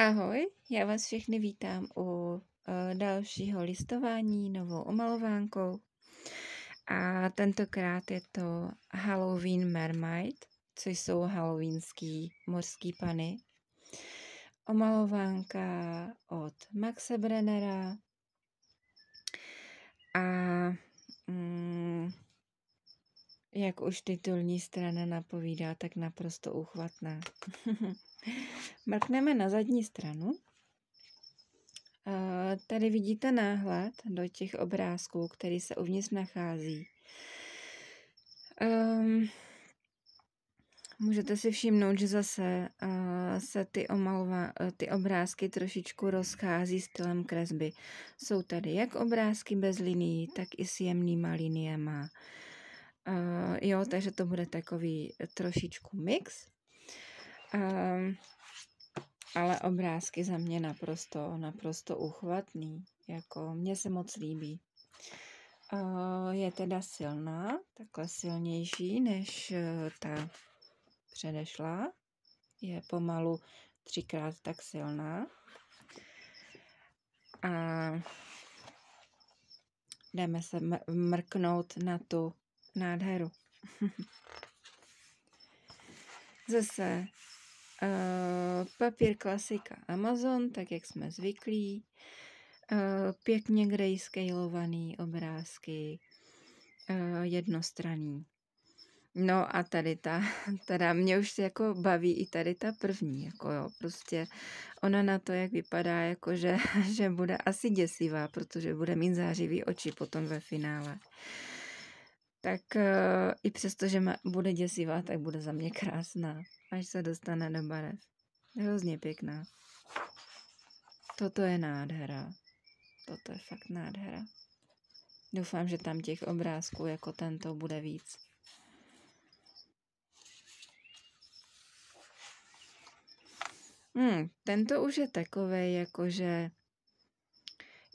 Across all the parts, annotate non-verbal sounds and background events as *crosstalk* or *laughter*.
Ahoj, já vás všechny vítám u eh, dalšího listování novou omalovánkou. A tentokrát je to Halloween Mermaid, což jsou halloweenský mořský pany. Omalovánka od Maxe Brennera. A mm, jak už titulní strana napovídá, tak naprosto uchvatná. *laughs* Mrkneme na zadní stranu. Tady vidíte náhled do těch obrázků, který se uvnitř nachází. Ehm, můžete si všimnout, že zase se ty, omalva, ty obrázky trošičku rozchází stylem kresby. Jsou tady jak obrázky bez linií, tak i s jemnýma liniema. jo, takže to bude takový trošičku mix. Ehm, ale obrázky za mě naprosto, naprosto uchvatný. Jako mně se moc líbí. Je teda silná, takhle silnější než e, ta předešla. Je pomalu třikrát tak silná. A jdeme se mrknout na tu nádheru. *laughs* Zase Eh, papír klasika Amazon, tak jak jsme zvyklí. Eh, pěkně grayscalovaný obrázky, uh, jednostranný. No a tady ta, *laughs* teda mě už se jako baví i tady ta první, jako jo, prostě ona na to, jak vypadá, jako že, *laughs* že bude asi děsivá, protože bude mít zářivý oči potom ve finále. Uh, tak uh, i přesto, že bude děsivá, tak bude za mě krásná, až se dostane do barev. Hrozně pěkná. Toto je nádhera. Toto je fakt nádhera. Doufám, že tam těch obrázků jako tento bude víc. Hmm, tento už je takový, jakože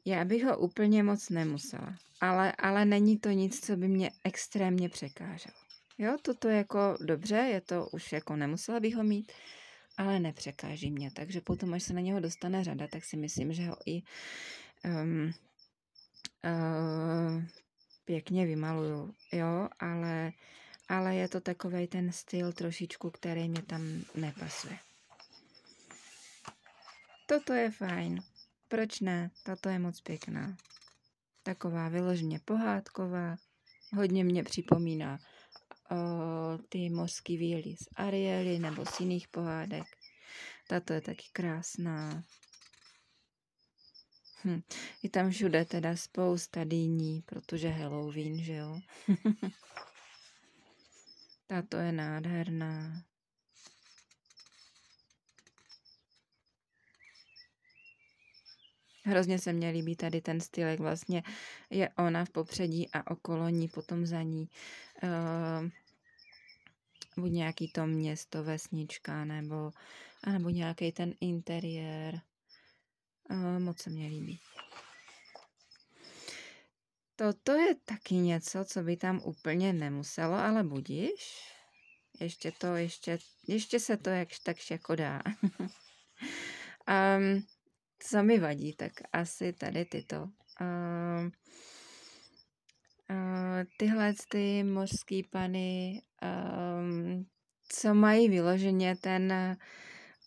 já bych ho úplně moc nemusela ale, ale není to nic, co by mě extrémně překáželo. Jo, toto je jako dobře, je to už jako nemusela bych ho mít, ale nepřekáží mě. Takže potom, až se na něho dostane řada, tak si myslím, že ho i um, uh, pěkně vymaluju, jo, ale, ale je to takový ten styl trošičku, který mě tam nepasuje. Toto je fajn, proč ne, tato je moc pěkná. Taková vyloženě pohádková. Hodně mě připomíná o, ty mořský výly z Ariely nebo z jiných pohádek. Tato je taky krásná. Hm. Je tam všude teda spousta dýní, protože Halloween, že jo? *laughs* Tato je nádherná. Hrozně se mně líbí tady ten styl, jak vlastně je ona v popředí a okolo ní, potom za ní uh, buď nějaký to město, vesnička, nebo anebo nějaký ten interiér. Uh, moc se mně líbí. Toto je taky něco, co by tam úplně nemuselo, ale budíš. Ještě to, ještě, ještě se to jakž takž jako dá. um, *laughs* mi vadí, tak asi tady tyto. Uh, uh, tyhle ty mořský pany, um, co mají vyloženě ten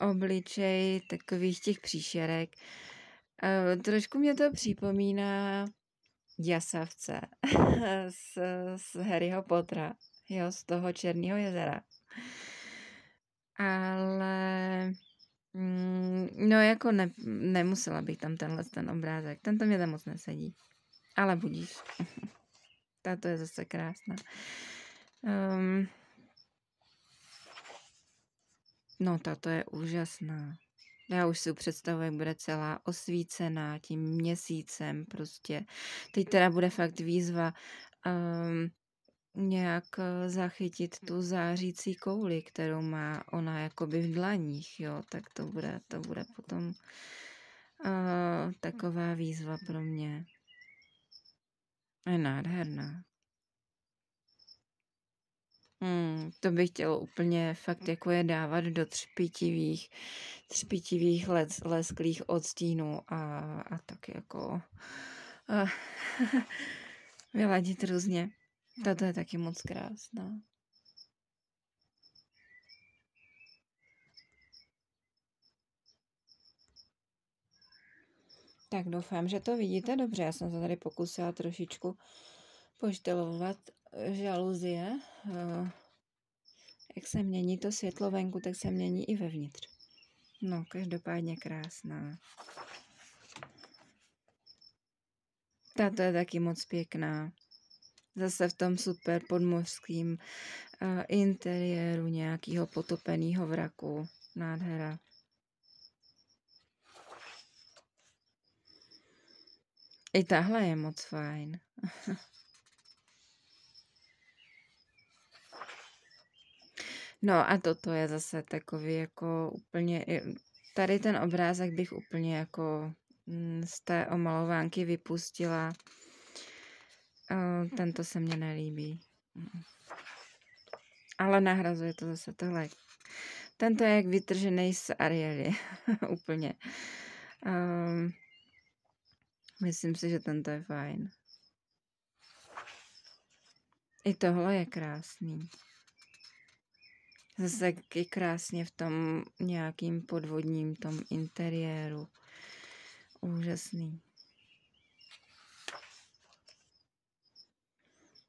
obličej takových těch příšerek, uh, trošku mě to připomíná jasavce *laughs* z, z Harryho Pottera, jo, z toho Černého jezera. Ale Mm, no jako ne, nemusela bych tam tenhle ten obrázek, ten tam mě tam moc nesedí. Ale budíš. *laughs* Tato je zase krásná. Um, no tato je úžasná. Já už si představuji, jak bude celá osvícená tím měsícem prostě. Teď teda bude fakt výzva um, nějak eh, zachytit hm. tu zářící kouli, kterou má ona jakoby v dlaních, jo, tak to bude, to bude potom uh, taková výzva pro mě. Je nádherná. Hmm, to bych chtěl úplně fakt hm. jako je dávat do třpitivých, třpitivých les, lesklých odstínů a, a tak jako eh, a, *laughs* vyladit různě. Tato je taky moc krásná. Tak doufám, že to vidíte dobře. Já jsem se tady pokusila trošičku poštelovat eh, žaluzie. Eh, jak se mění to světlo venku, tak se mění i vevnitř. No, každopádně krásná. Tato je taky moc pěkná zase v tom super podmořském uh, eh, interiéru nějakého potopeného vraku. Nádhera. I tahle je moc fajn. *laughs* no a toto je zase takový jako úplně, tady ten obrázek bych úplně jako mm, z té omalovánky vypustila. Eh, tento se mně nelíbí. Mm. Ale nahrazuje to zase tohle. Tento je jak vytržený z Ariely. *laughs* Úplně. Um, myslím si, že tento je fajn. I tohle je krásný. Zase je krásně v tom nějakým podvodním tom interiéru. Úžasný.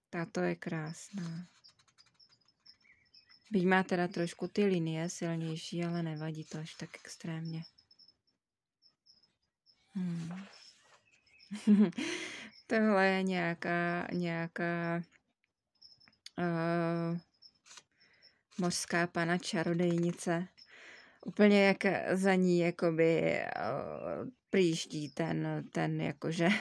Tato je krásná. Byť má teda trošku ty linie silnější, ale nevadí to až tak extrémně. Hmm. *laughs* Tohle je nějaká, nějaká uh, mořská pana čarodejnice. Úplně jak za ní jakoby uh, eh, prýždí ten, ten jakože *laughs*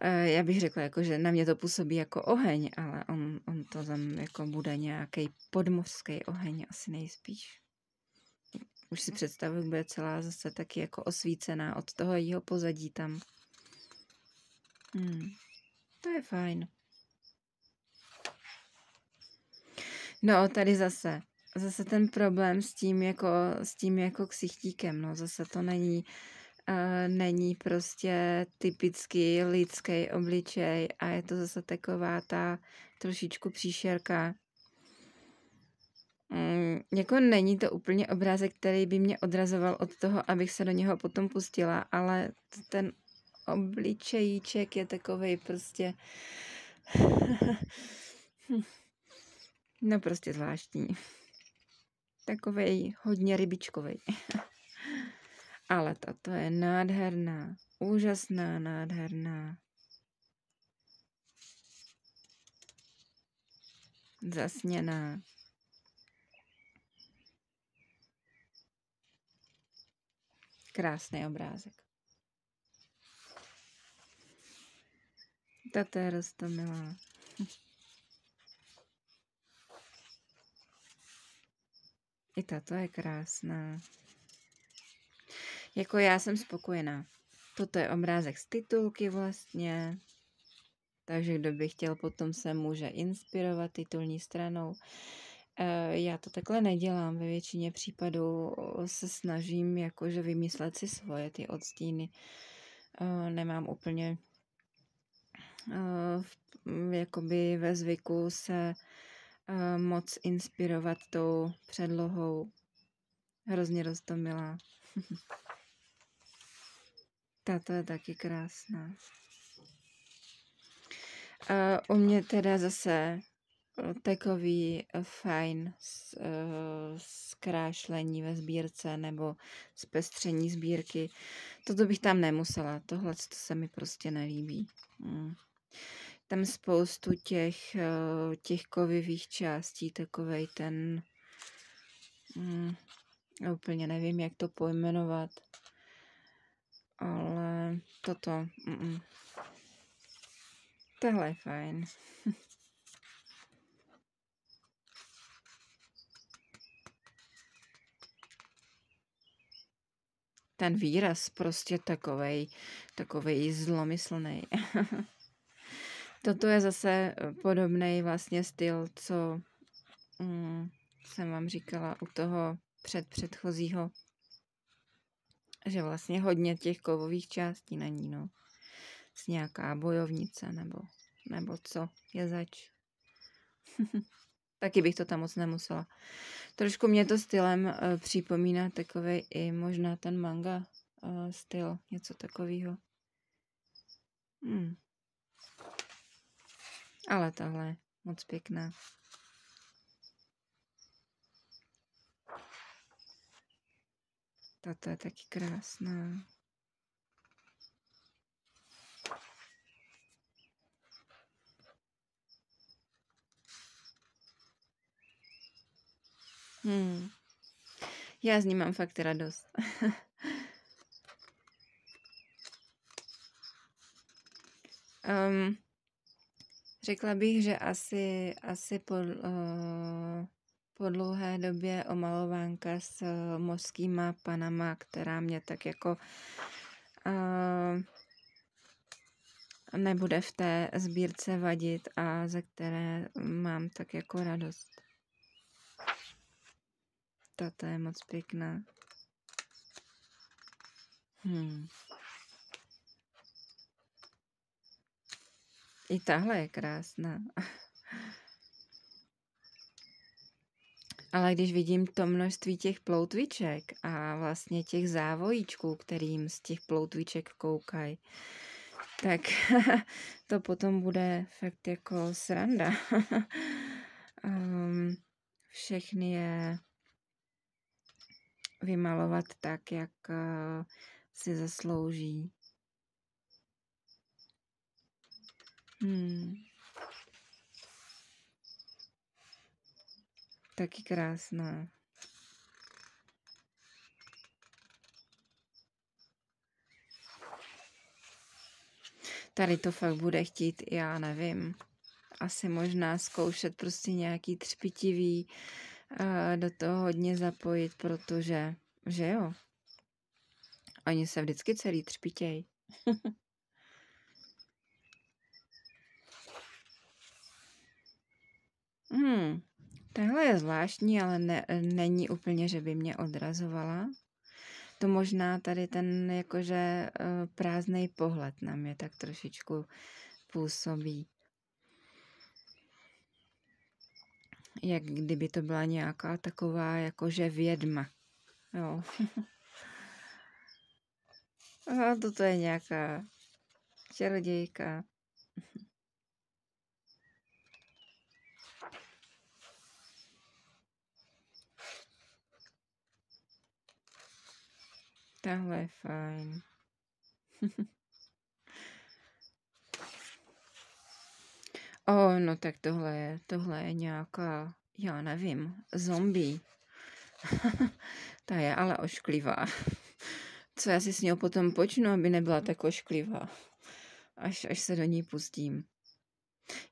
Eh, já bych řekla, jako, že na mě to působí jako oheň, ale on, on to tam jako bude nějaký podmořský oheň, asi nejspíš. Už si představuji, jak bude celá zase taky jako osvícená od toho jeho pozadí tam. Hmm. To je fajn. No, tady zase. Zase ten problém s tím jako, s tím jako ksichtíkem, no zase to není, uh, Eh, není prostě typický lidský obličej a je to zase taková ta trošičku příšerka. Mm, jako není to úplně obrázek, který by mě odrazoval od toho, abych se do něho potom pustila, ale ten obličejíček je takový prostě... *laughs* no prostě zvláštní. Takovej hodně rybičkovej. *laughs* Ale tato je nádherná, úžasná, nádherná. Zasněná. Krásný obrázek. Tato je roztomilá. I tato je krásná. Jako já jsem spokojená. Toto je obrázek z titulky vlastně. Takže kdo by chtěl, potom se může inspirovat titulní stranou. E, já to takhle nedělám, ve většině případů se snažím jakože vymyslet si svoje ty odstíny. E, nemám úplně e, jakoby ve zvyku se moc inspirovat tou předlohou. Hrozně roztomilá. *laughs* Tato je taky krásná. Uh, u mě teda zase e, takový e, fajn e, zkrášlení ve sbírce nebo zpestření sbírky. Toto bych tam nemusela, tohle to se mi prostě nelíbí. Mm. Tam spoustu těch, těch kovivých částí, takovej ten... Mm, úplně nevím, jak to pojmenovat toto. Mm-mm. Tohle je fajn. *laughs* Ten výraz prostě takovej, takovej zlomyslný. *laughs* toto je zase eh, podobný vlastně styl, co mm, jsem vám říkala u toho před předchozího že vlastně hodně těch kovových částí na ní, no. S nějaká bojovnice nebo, nebo co, je zač. *laughs* Taky bych to tam moc nemusela. Trošku mě to stylem uh, připomíná takový i možná ten manga uh, styl, něco takového. Hmm. Ale tahle moc pěkná. Tato je taky krásná. Hmm. Já z ní mám fakt radost. *laughs* um, řekla bych, že asi, asi pod, uh, po dlouhé době omalovánka s eh, mořskýma panama, která mě tak jako uh, nebude v té sbírce vadit a ze které mám tak jako radost. Tato je moc pěkná. Hmm. I tahle je krásná. *laughs* Ale když vidím to množství těch ploutviček a vlastně těch závojíčků, kterým z těch ploutviček koukají, tak *laughs* to potom bude fakt jako sranda. um, *laughs* všechny je vymalovat tak, jak uh, si zaslouží. Hmm. Taky krásná. Tady to fakt bude chtít, já nevím. Asi možná zkoušet prostě nějaký třpitivý, eh, do toho hodně zapojit, protože, že jo, oni se vždycky celý třpitějí. *laughs* hmm, Tahle je zvláštní, ale ne, není úplně, že by mě odrazovala. To možná tady ten jakože eh, prázdný pohled na mě tak trošičku působí. Jak kdyby to byla nějaká taková jakože vědma. Jo. *laughs* A toto je nějaká čarodějka. Tahle je fajn. *laughs* o, oh, no tak tohle je, tohle je nějaká, já nevím, zombie. *laughs* Ta je ale ošklivá. *laughs* Co já si s ní potom počnu, aby nebyla tak ošklivá. Až, až se do ní pustím.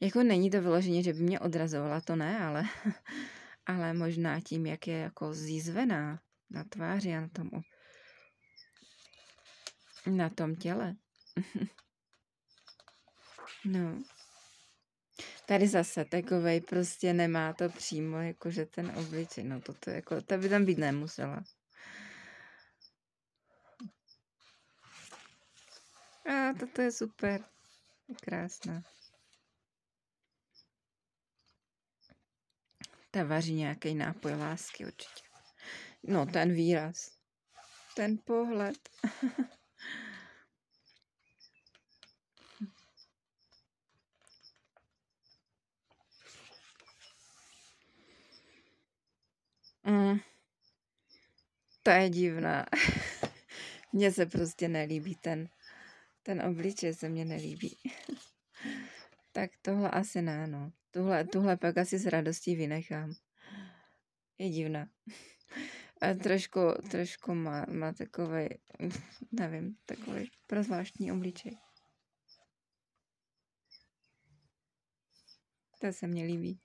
Jako není to vyloženě, že by mě odrazovala, to ne, ale, ale možná tím, jak je jako zízvená na tváři a na tom na tom těle. *laughs* no. Tady zase takovej prostě nemá to přímo, jakože ten obličej, no toto jako, ta by tam být nemusela. A toto je super. Krásná. Ta vaří nějaký nápoj lásky určitě. No, ten výraz. Ten pohled. *laughs* To je divná. *laughs* Mně se prostě nelíbí ten, ten obličej se mně nelíbí. *laughs* tak tohle asi ne, no. Tuhle, tuhle pak asi s radostí vynechám. Je divná. A trošku, trošku má, má takový, *laughs* nevím, takový prozvláštní obličej. To se mně líbí.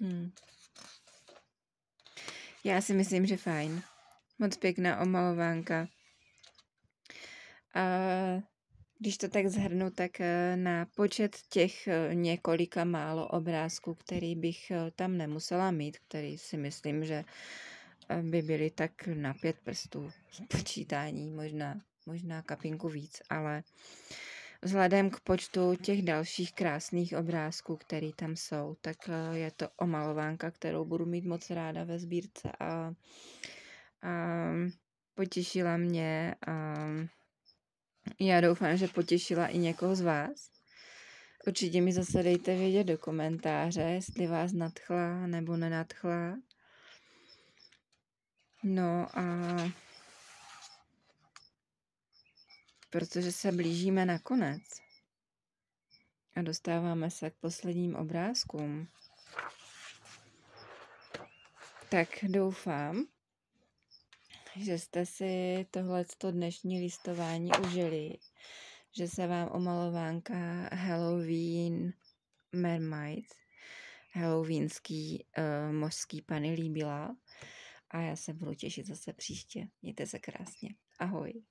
Hmm. Já si myslím, že fajn. Moc pěkná omalovánka. A když to tak zhrnu, tak eh, na počet těch eh, několika málo obrázků, který bych eh, tam nemusela mít, který si myslím, že by byly tak na pět prstů počítání, možná, možná kapinku víc, ale uh, vzhledem k počtu těch dalších krásných obrázků, které tam jsou, tak eh, je to omalovánka, kterou budu mít moc ráda ve sbírce a, a potěšila mě a já doufám, že potěšila i někoho z vás. Určitě mi zase dejte vědět do komentáře, jestli vás nadchla nebo nenadchla. No a protože se blížíme na konec a dostáváme se k posledním obrázkům. Tak doufám, že jste si tohleto dnešní listování užili, že se vám omalovánka Halloween Mermaid, halloweenský uh, mořský pany líbila a já se budu těšit zase příště. Mějte se krásně. Ahoj.